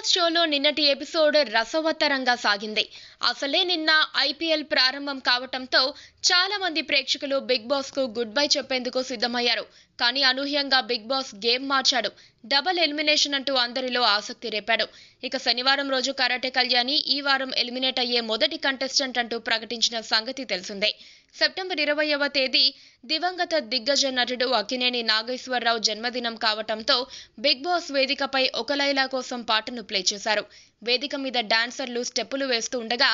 boss షోలో నిన్నటి episode రసవత్తరంగా సాగింది అసలే నిన్న ఐపీఎల్ ప్రారంభం కావటంతో చాలా మంది ప్రేక్షకులు బిగ్ బాస్ కు గుడ్ బై చెప్పేందుకు సిద్ధమయ్యారు కానీ అనూహ్యంగా బిగ్ బాస్ గేమ్ మార్చాడు డబల్ ఎలిమినేషన్ అంటూ అందరిలో ఆసక్తి రేపాడు ఇక శనివారం రోజు కరాటే కళ్యాణి ఈ వారం ఎలిమినేట్ అయ్యే మొదటి కంటెస్టెంట్ అంటూ ప్రకటించిన సంగతి తెలిసిందే సెప్టెంబర్ ఇరవైవ తేదీ దివంగత దిగ్గజ నటుడు అక్కినేని నాగేశ్వరరావు జన్మదినం కావటంతో బిగ్ బాస్ వేదికపై ఒక లైలా కోసం పాటను ప్లే చేశారు వేదిక మీద డాన్సర్లు స్టెప్పులు వేస్తూ ఉండగా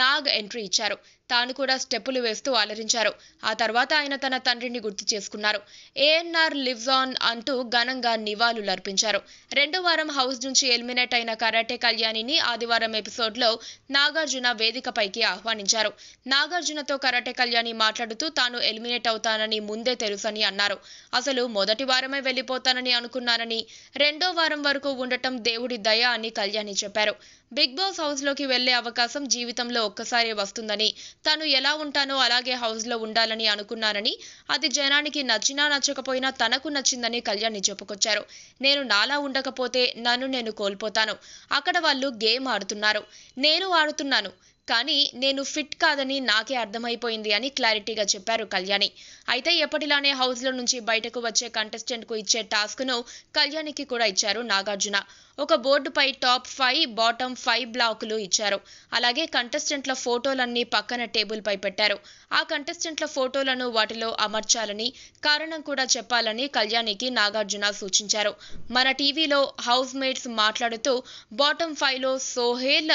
నాగ్ ఎంట్రీ ఇచ్చారు తాను కూడా స్టెప్పులు వేస్తూ అలరించారు ఆ తర్వాత ఆయన తన తండ్రిని గుర్తు చేసుకున్నారు ఏఎన్ఆర్ లివ్స్ ఆన్ అంటూ ఘనంగా నివాళులు అర్పించారు రెండో వారం హౌస్ నుంచి ఎలిమినేట్ అయిన కరాటే కళ్యాణిని ఆదివారం ఎపిసోడ్లో నాగార్జున వేదికపైకి ఆహ్వానించారు నాగార్జునతో కరాటే కళ్యాణి మాట్లాడుతూ తాను ఎలిమినేట్ అవుతానని ముందే తెలుసని అన్నారు అసలు మొదటి వారమే వెళ్ళిపోతానని అనుకున్నానని రెండో వారం వరకు ఉండటం దేవుడి దయ అని కళ్యాణి చెప్పారు తెలిపారు బిగ్ బాస్ హౌస్లోకి వెళ్లే అవకాశం జీవితంలో ఒక్కసారే వస్తుందని తాను ఎలా ఉంటానో అలాగే హౌస్లో ఉండాలని అనుకున్నానని అది జనానికి నచ్చినా నచ్చకపోయినా తనకు నచ్చిందని కళ్యాణ్ చెప్పుకొచ్చారు నేను నాలా ఉండకపోతే నన్ను నేను కోల్పోతాను అక్కడ వాళ్ళు గేమ్ ఆడుతున్నారు నేను ఆడుతున్నాను కానీ నేను ఫిట్ కాదని నాకే అర్థమైపోయింది అని క్లారిటీగా చెప్పారు కళ్యాణి అయితే ఎప్పటిలానే హౌస్లో నుంచి బయటకు వచ్చే కంటెస్టెంట్కు ఇచ్చే టాస్క్ను కళ్యాణికి కూడా ఇచ్చారు నాగార్జున ఒక బోర్డుపై టాప్ ఫైవ్ బాటమ్ ఫైవ్ బ్లాకులు ఇచ్చారు అలాగే కంటెస్టెంట్ల ఫోటోలన్నీ పక్కన టేబుల్పై పెట్టారు ఆ కంటెస్టెంట్ల ఫోటోలను వాటిలో అమర్చాలని కారణం కూడా చెప్పాలని కళ్యాణికి నాగార్జున సూచించారు మన టీవీలో హౌస్ మేట్స్ మాట్లాడుతూ బాటమ్ ఫైవ్లో సోహేల్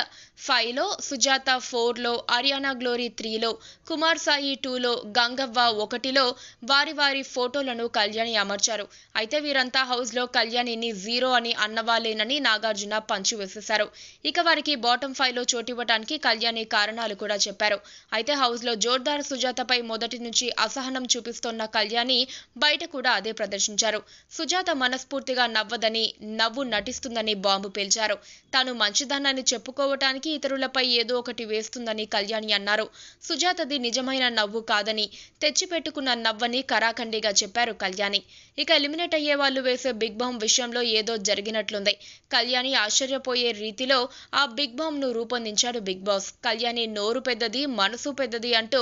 ఫైవ్లో సుజాత ఫోర్లో అరియానా గ్లోరీ త్రీలో కుమార్ సాయి టూలో గంగవ్వ ఒకటిలో వారి వారి ఫోటోలను కళ్యాణి అమర్చారు అయితే వీరంతా హౌస్లో కళ్యాణిని జీరో అని అన్నవాలేనని నాగార్జున పంచి వేసేశారు ఇక వారికి బాటమ్ ఫైవ్లో చోటివ్వడానికి కళ్యాణి కారణాలు కూడా చెప్పారు అయితే హౌస్లో జోర్దార్ సుజాతపై మొదటి నుంచి అసహనం చూపిస్తోన్న కళ్యాణి బయట కూడా అదే ప్రదర్శించారు సుజాత మనస్ఫూర్తిగా నవ్వదని నవ్వు నటిస్తుందని బాంబు పేల్చారు తాను మంచిదన్నని చెప్పుకోవటానికి ఇతరులపై ఏదో ఒకటి వేస్తుందని కళ్యాణి అన్నారు సుజాతది నిజమైన నవ్వు కాదని తెచ్చిపెట్టుకున్న నవ్వని కరాఖండిగా చెప్పారు కళ్యాణి ఇక ఎలిమినేట్ అయ్యే వాళ్ళు వేసే బిగ్ బామ్ విషయంలో ఏదో జరిగినట్లుంది కళ్యాణి ఆశ్చర్యపోయే రీతిలో ఆ బిగ్ బామ్ ను రూపొందించాడు బిగ్ బాస్ కళ్యాణి నోరు పెద్దది మనసు పెద్దది అంటూ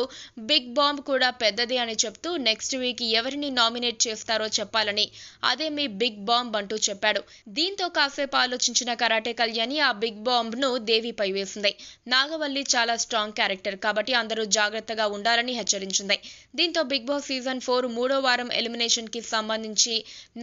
బిగ్ బాంబ్ కూడా పెద్దది అని చెప్తూ నెక్స్ట్ వీక్ ఎవరిని నామినేట్ చేస్తారో చెప్పాలని అదే మీ బిగ్ బాంబ్ అంటూ చెప్పాడు దీంతో కాసేపు ఆలోచించిన కరాటే కళ్యాణి ఆ బిగ్ ను దేవిపై వేసింది నాగవల్లి తల్లి చాలా స్ట్రాంగ్ క్యారెక్టర్ కాబట్టి అందరూ జాగ్రత్తగా ఉండాలని హెచ్చరించింది దీంతో బిగ్ బాస్ సీజన్ ఫోర్ మూడో వారం ఎలిమినేషన్ కి సంబంధించి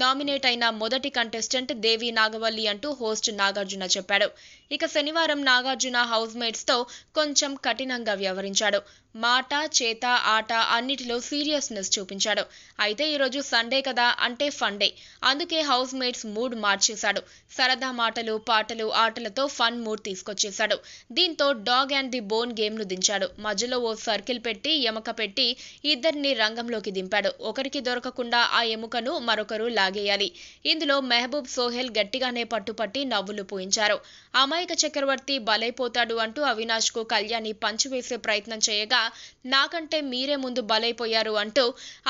నామినేట్ అయిన మొదటి కంటెస్టెంట్ దేవి నాగవల్లి అంటూ హోస్ట్ నాగార్జున చెప్పాడు ఇక శనివారం నాగార్జున హౌస్ మేట్స్ తో కొంచెం కఠినంగా వ్యవహరించాడు మాట చేత ఆట అన్నిటిలో సీరియస్నెస్ చూపించాడు అయితే ఈరోజు సండే కదా అంటే ఫండే అందుకే హౌస్ మేట్స్ మూడ్ మార్చేశాడు సరదా మాటలు పాటలు ఆటలతో ఫన్ మూడ్ తీసుకొచ్చేశాడు దీంతో డాగ్ అండ్ ది బోన్ గేమ్ను దించాడు మధ్యలో ఓ సర్కిల్ పెట్టి ఎముక పెట్టి ఇద్దరిని రంగంలోకి దింపాడు ఒకరికి దొరకకుండా ఆ ఎముకను మరొకరు లాగేయాలి ఇందులో మెహబూబ్ సోహెల్ గట్టిగానే పట్టుపట్టి నవ్వులు పూయించారు అమాయక చక్రవర్తి బలైపోతాడు అంటూ అవినాష్కు కళ్యాణి పంచివేసే ప్రయత్నం చేయగా నాకంటే మీరే ముందు బలైపోయారు అంటూ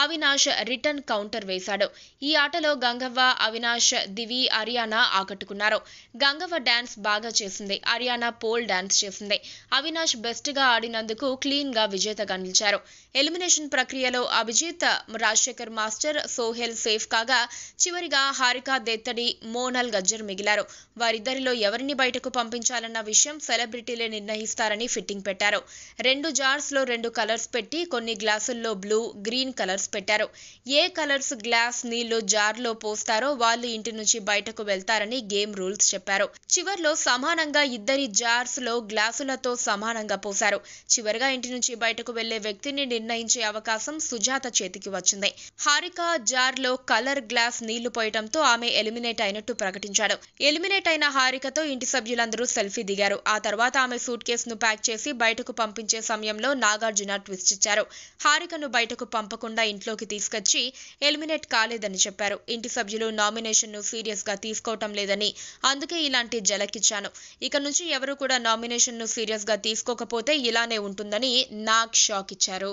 అవినాష్ రిటర్న్ కౌంటర్ వేశాడు ఈ ఆటలో గంగవ్వ అవినాష్ దివి అరియానా ఆకట్టుకున్నారు గంగవ్వ డాన్స్ బాగా చేసింది అరియానా పోల్ డాన్స్ చేసింది అవినాష్ గా ఆడినందుకు క్లీన్ గా విజేతగా నిలిచారు ఎలిమినేషన్ ప్రక్రియలో అభిజిత్ రాజశేఖర్ మాస్టర్ సోహెల్ సేఫ్ కాగా చివరిగా హారిక దేత్తడి మోనల్ గజ్జర్ మిగిలారు వారిద్దరిలో ఎవరిని బయటకు పంపించాలన్న విషయం సెలబ్రిటీలే నిర్ణయిస్తారని ఫిట్టింగ్ పెట్టారు రెండు జార్స్ లో రెండు కలర్స్ పెట్టి కొన్ని గ్లాసుల్లో బ్లూ గ్రీన్ కలర్స్ పెట్టారు ఏ కలర్స్ గ్లాస్ నీళ్లు జార్లో పోస్తారో వాళ్ళు ఇంటి నుంచి బయటకు వెళ్తారని గేమ్ రూల్స్ చెప్పారు చివర్లో సమానంగా ఇద్దరి జార్స్ లో గ్లాసులతో సమానంగా పోశారు చివరిగా ఇంటి నుంచి బయటకు వెళ్లే వ్యక్తిని నిర్ణయించే అవకాశం సుజాత చేతికి వచ్చింది హారిక జార్లో కలర్ గ్లాస్ నీళ్లు పోయటంతో ఆమె ఎలిమినేట్ అయినట్టు ప్రకటించాడు ఎలిమినేట్ అయిన హారికతో ఇంటి సభ్యులందరూ సెల్ఫీ దిగారు ఆ తర్వాత ఆమె సూట్ కేసును ప్యాక్ చేసి బయటకు పంపించే సమయంలో నాగార్జున ట్విస్ట్ ఇచ్చారు హారికను బయటకు పంపకుండా ఇంట్లోకి తీసుకొచ్చి ఎలిమినేట్ కాలేదని చెప్పారు ఇంటి సభ్యులు నామినేషన్ను గా తీసుకోవటం లేదని అందుకే ఇలాంటి జలకిచ్చాను ఇక నుంచి ఎవరు కూడా నామినేషన్ను గా తీసుకోకపోతే ఇలానే ఉంటుందని నాగ్ షాక్ ఇచ్చారు